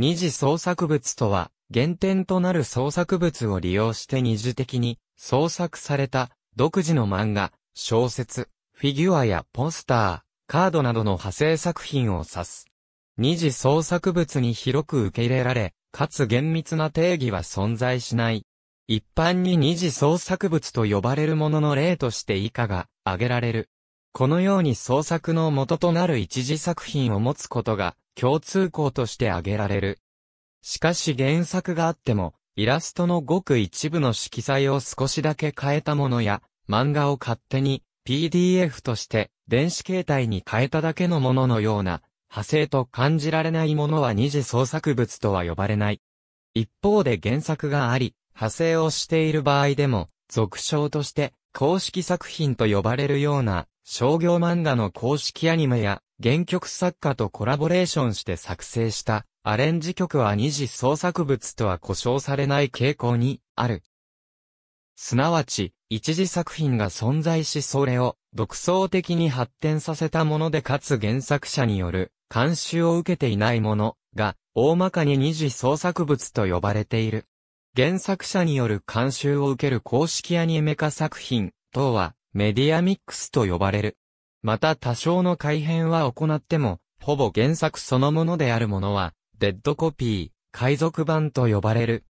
二次創作物とは、原点となる創作物を利用して二次的に創作された独自の漫画、小説、フィギュアやポスター、カードなどの派生作品を指す。二次創作物に広く受け入れられ、かつ厳密な定義は存在しない。一般に二次創作物と呼ばれるものの例として以下が挙げられる。このように創作の元となる一次作品を持つことが共通項として挙げられる。しかし原作があっても、イラストのごく一部の色彩を少しだけ変えたものや、漫画を勝手に PDF として電子形態に変えただけのもののような、派生と感じられないものは二次創作物とは呼ばれない。一方で原作があり、派生をしている場合でも、俗称として公式作品と呼ばれるような商業漫画の公式アニメや原曲作家とコラボレーションして作成したアレンジ曲は二次創作物とは故障されない傾向にある。すなわち、一次作品が存在しそれを独創的に発展させたものでかつ原作者による監修を受けていないものが大まかに二次創作物と呼ばれている。原作者による監修を受ける公式アニメ化作品等はメディアミックスと呼ばれる。また多少の改変は行っても、ほぼ原作そのものであるものは、デッドコピー、海賊版と呼ばれる。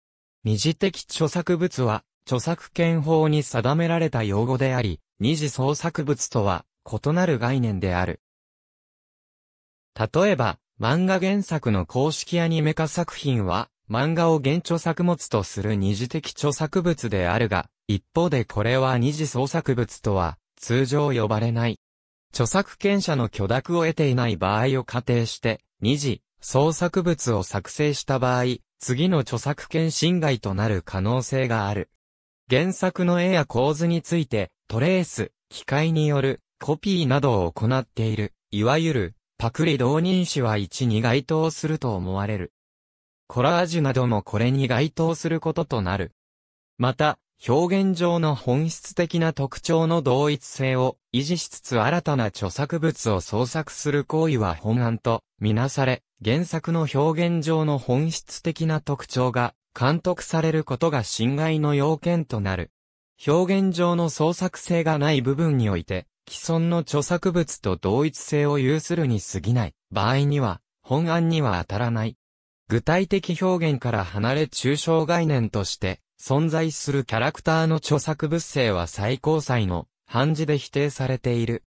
二次的著作物は、著作権法に定められた用語であり、二次創作物とは、異なる概念である。例えば、漫画原作の公式アニメ化作品は、漫画を原著作物とする二次的著作物であるが、一方でこれは二次創作物とは、通常呼ばれない。著作権者の許諾を得ていない場合を仮定して、二次、創作物を作成した場合、次の著作権侵害となる可能性がある。原作の絵や構図について、トレース、機械による、コピーなどを行っている、いわゆる、パクリ同人誌は一に該当すると思われる。コラージュなどもこれに該当することとなる。また、表現上の本質的な特徴の同一性を維持しつつ新たな著作物を創作する行為は本案とみなされ、原作の表現上の本質的な特徴が監督されることが侵害の要件となる。表現上の創作性がない部分において、既存の著作物と同一性を有するに過ぎない場合には、本案には当たらない。具体的表現から離れ抽象概念として、存在するキャラクターの著作物性は最高裁の判事で否定されている。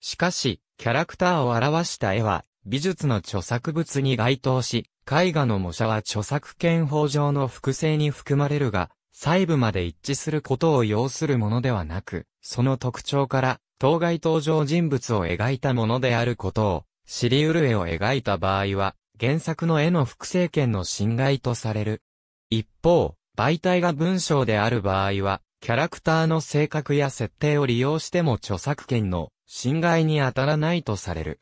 しかし、キャラクターを表した絵は、美術の著作物に該当し、絵画の模写は著作権法上の複製に含まれるが、細部まで一致することを要するものではなく、その特徴から、当該登場人物を描いたものであることを、知り得る絵を描いた場合は、原作の絵の複製権の侵害とされる。一方、媒体が文章である場合は、キャラクターの性格や設定を利用しても著作権の侵害に当たらないとされる。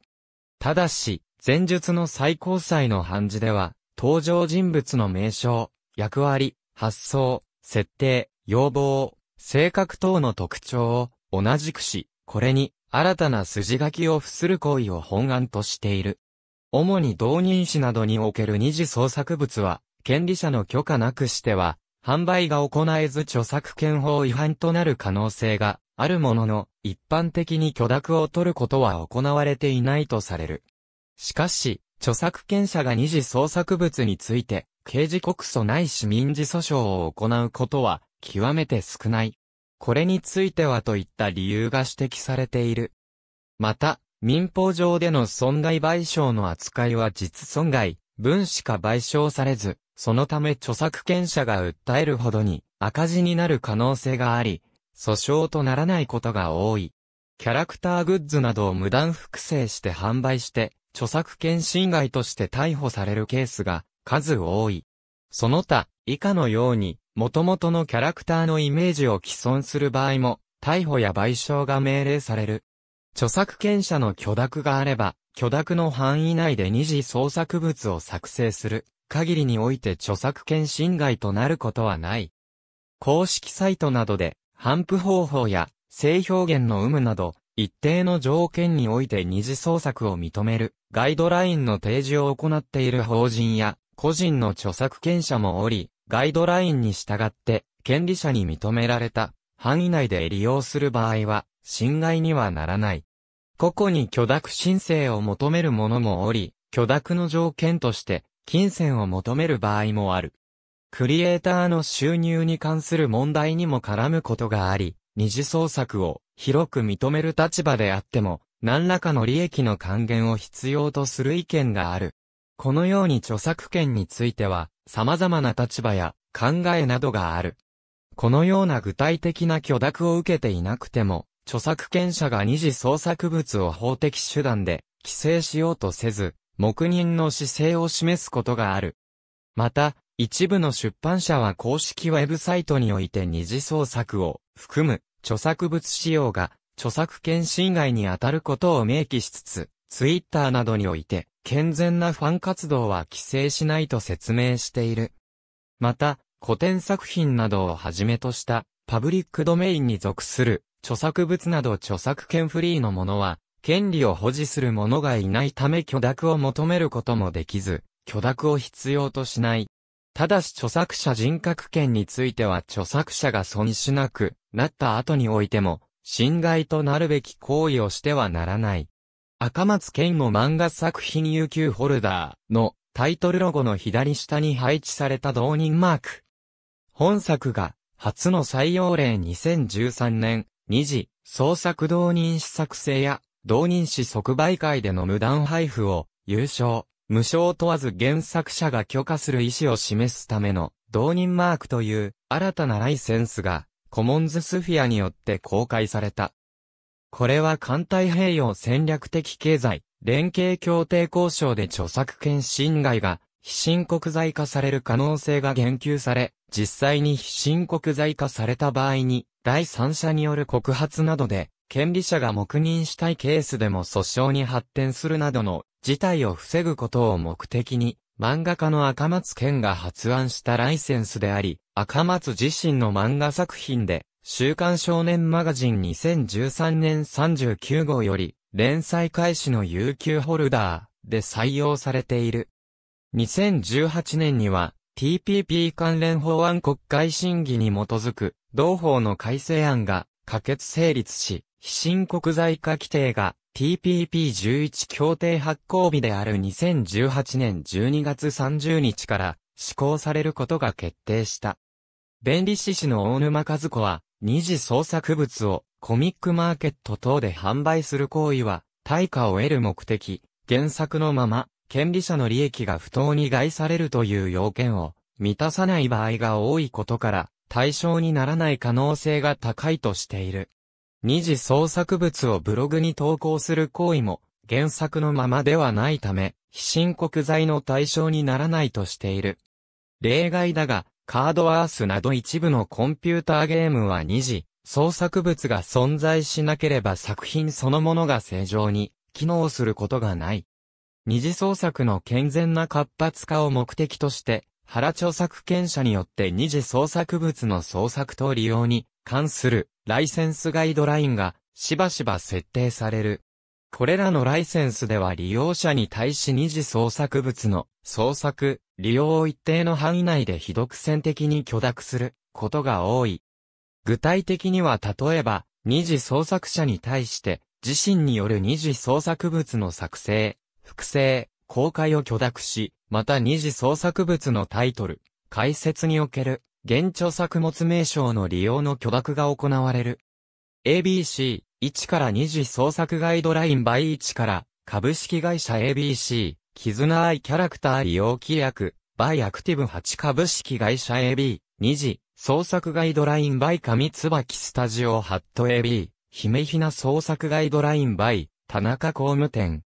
ただし、前述の最高裁の判事では、登場人物の名称、役割、発想、設定、要望、性格等の特徴を同じくし、これに新たな筋書きを付する行為を本案としている。主に同人誌などにおける二次創作物は、権利者の許可なくしては、販売が行えず著作権法違反となる可能性があるものの、一般的に許諾を取ることは行われていないとされる。しかし、著作権者が二次創作物について、刑事告訴ないし民事訴訟を行うことは、極めて少ない。これについてはといった理由が指摘されている。また、民法上での損害賠償の扱いは実損害、分しか賠償されず、そのため著作権者が訴えるほどに赤字になる可能性があり、訴訟とならないことが多い。キャラクターグッズなどを無断複製して販売して、著作権侵害として逮捕されるケースが数多い。その他、以下のように、元々のキャラクターのイメージを毀損する場合も、逮捕や賠償が命令される。著作権者の許諾があれば、許諾の範囲内で二次創作物を作成する限りにおいて著作権侵害となることはない。公式サイトなどで、反布方法や性表現の有無など、一定の条件において二次創作を認めるガイドラインの提示を行っている法人や個人の著作権者もおり、ガイドラインに従って権利者に認められた範囲内で利用する場合は侵害にはならない。個々に許諾申請を求めるももおり、許諾の条件として、金銭を求める場合もある。クリエイターの収入に関する問題にも絡むことがあり、二次創作を広く認める立場であっても、何らかの利益の還元を必要とする意見がある。このように著作権については、様々な立場や考えなどがある。このような具体的な許諾を受けていなくても、著作権者が二次創作物を法的手段で規制しようとせず、黙認の姿勢を示すことがある。また、一部の出版社は公式ウェブサイトにおいて二次創作を含む著作物使用が著作権侵害に当たることを明記しつつ、ツイッターなどにおいて健全なファン活動は規制しないと説明している。また、古典作品などをはじめとしたパブリックドメインに属する著作物など著作権フリーのものは、権利を保持する者がいないため許諾を求めることもできず、許諾を必要としない。ただし著作者人格権については著作者が損しなくなった後においても、侵害となるべき行為をしてはならない。赤松健の漫画作品有給ホルダーのタイトルロゴの左下に配置された同人マーク。本作が初の採用例2013年2次、創作導認誌作成や、動認誌即売会での無断配布を、優勝、無償問わず原作者が許可する意思を示すための、導認マークという、新たなライセンスが、コモンズスフィアによって公開された。これは艦隊併用戦略的経済、連携協定交渉で著作権侵害が非申告罪化される可能性が言及され、実際に非申告罪化された場合に、第三者による告発などで、権利者が黙認したいケースでも訴訟に発展するなどの事態を防ぐことを目的に、漫画家の赤松健が発案したライセンスであり、赤松自身の漫画作品で、週刊少年マガジン2013年39号より、連載開始の有給ホルダーで採用されている。2018年には TPP 関連法案国会審議に基づく同法の改正案が可決成立し、非申告罪化規定が TPP11 協定発行日である2018年12月30日から施行されることが決定した。弁理士士の大沼和子は、二次創作物をコミックマーケット等で販売する行為は、対価を得る目的、原作のまま、権利者の利益が不当に害されるという要件を満たさない場合が多いことから、対象にならない可能性が高いとしている。二次創作物をブログに投稿する行為も原作のままではないため、非申告罪の対象にならないとしている。例外だが、カードアースなど一部のコンピューターゲームは二次創作物が存在しなければ作品そのものが正常に機能することがない。二次創作の健全な活発化を目的として、原著作権者によって二次創作物の創作と利用に関するライセンスガイドラインがしばしば設定される。これらのライセンスでは利用者に対し二次創作物の創作、利用を一定の範囲内で非独占的に許諾することが多い。具体的には例えば、二次創作者に対して自身による二次創作物の作成、複製、公開を許諾し、また二次創作物のタイトル、解説における、現著作物名称の利用の許諾が行われる。ABC、1から二次創作ガイドライン by 1から、株式会社 ABC、絆愛キャラクター利用規約、by アクティブ8株式会社 AB、二次、創作ガイドライン by 上椿スタジオハット AB、姫ひな創作ガイドライン by 田中工務店、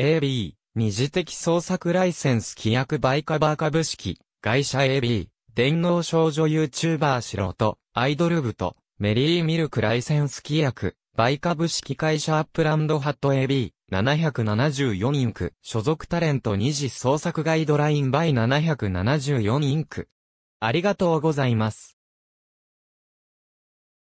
AB、二次的創作ライセンス規約バイカバー株式、会社 AB、電脳少女 YouTuber 素人、アイドル部と、メリーミルクライセンス規約、バイ株式会社アップランドハット AB、774インク、所属タレント二次創作ガイドラインバイ774インク。ありがとうございます。